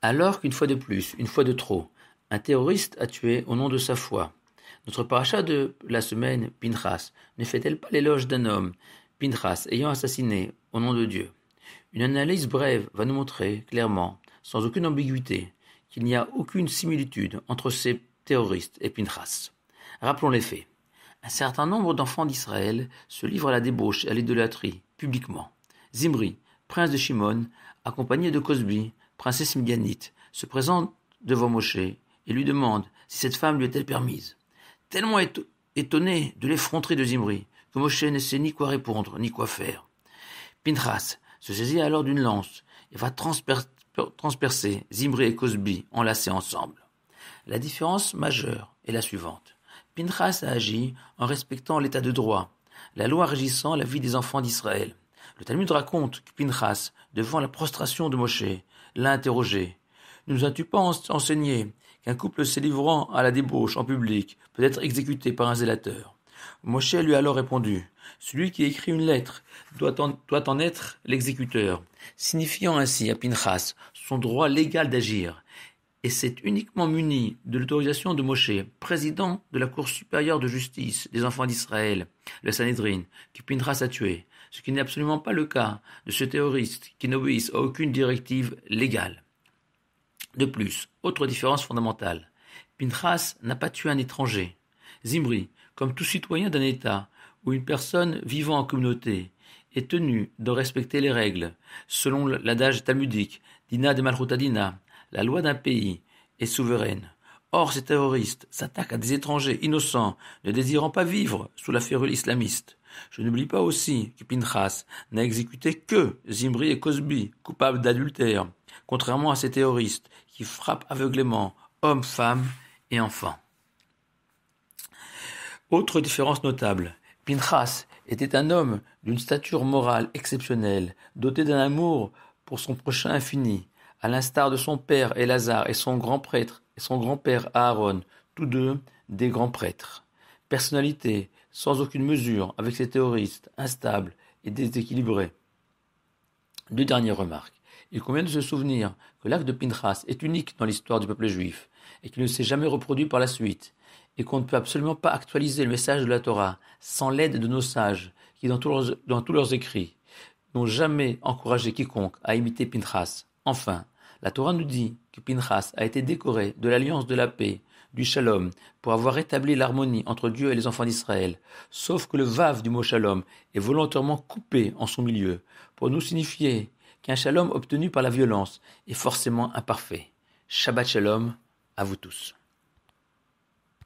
Alors qu'une fois de plus, une fois de trop, un terroriste a tué au nom de sa foi. Notre paracha de la semaine, Pinchas, ne fait-elle pas l'éloge d'un homme, Pinchas, ayant assassiné au nom de Dieu Une analyse brève va nous montrer clairement, sans aucune ambiguïté, qu'il n'y a aucune similitude entre ces terroristes et Pinchas. Rappelons les faits. Un certain nombre d'enfants d'Israël se livrent à la débauche et à l'idolâtrie, publiquement. Zimri, prince de Shimon, accompagné de Cosby, princesse Midianite, se présente devant Moshe et lui demande si cette femme lui est-elle permise. Tellement étonné de l'effronterie de Zimri, que Moshe ne sait ni quoi répondre, ni quoi faire. Pinchas se saisit alors d'une lance et va transpercer Zimri et Cosby enlacés ensemble. La différence majeure est la suivante. Pinchas a agi en respectant l'état de droit, la loi régissant la vie des enfants d'Israël. Le Talmud raconte que Pinchas, devant la prostration de Moshe, l'a interrogé. Ne nous as-tu pas enseigné qu'un couple s'élivrant livrant à la débauche en public peut être exécuté par un zélateur Moshe lui a alors répondu Celui qui écrit une lettre doit en, être l'exécuteur, signifiant ainsi à Pinchas son droit légal d'agir. Et c'est uniquement muni de l'autorisation de Moshe, président de la Cour supérieure de justice des enfants d'Israël, le Sanhedrin, que Pinchas a tué ce qui n'est absolument pas le cas de ce terroriste qui n'obéissent à aucune directive légale. De plus, autre différence fondamentale, Pinchas n'a pas tué un étranger. Zimri, comme tout citoyen d'un État ou une personne vivant en communauté, est tenu de respecter les règles, selon l'adage talmudique, Dina de Malchutadina, la loi d'un pays est souveraine. Or, ces terroristes s'attaquent à des étrangers innocents, ne désirant pas vivre sous la férule islamiste. Je n'oublie pas aussi que Pinchas n'a exécuté que Zimri et Cosby, coupables d'adultère, contrairement à ces terroristes qui frappent aveuglément hommes, femmes et enfants. Autre différence notable, Pinchas était un homme d'une stature morale exceptionnelle, doté d'un amour pour son prochain infini, à l'instar de son père Elazar et son grand prêtre et son grand-père Aaron, tous deux des grands prêtres. Personnalité sans aucune mesure, avec ces théoristes instables et déséquilibrés. Deux dernières remarques. Il convient de se souvenir que l'acte de Pinchas est unique dans l'histoire du peuple juif et qu'il ne s'est jamais reproduit par la suite, et qu'on ne peut absolument pas actualiser le message de la Torah sans l'aide de nos sages qui, dans leurs, dans tous leurs écrits, n'ont jamais encouragé quiconque à imiter Pinchas. Enfin, la Torah nous dit que Pinchas a été décoré de l'alliance de la paix du shalom pour avoir rétabli l'harmonie entre Dieu et les enfants d'Israël, sauf que le vave du mot shalom est volontairement coupé en son milieu pour nous signifier qu'un shalom obtenu par la violence est forcément imparfait. Shabbat shalom à vous tous.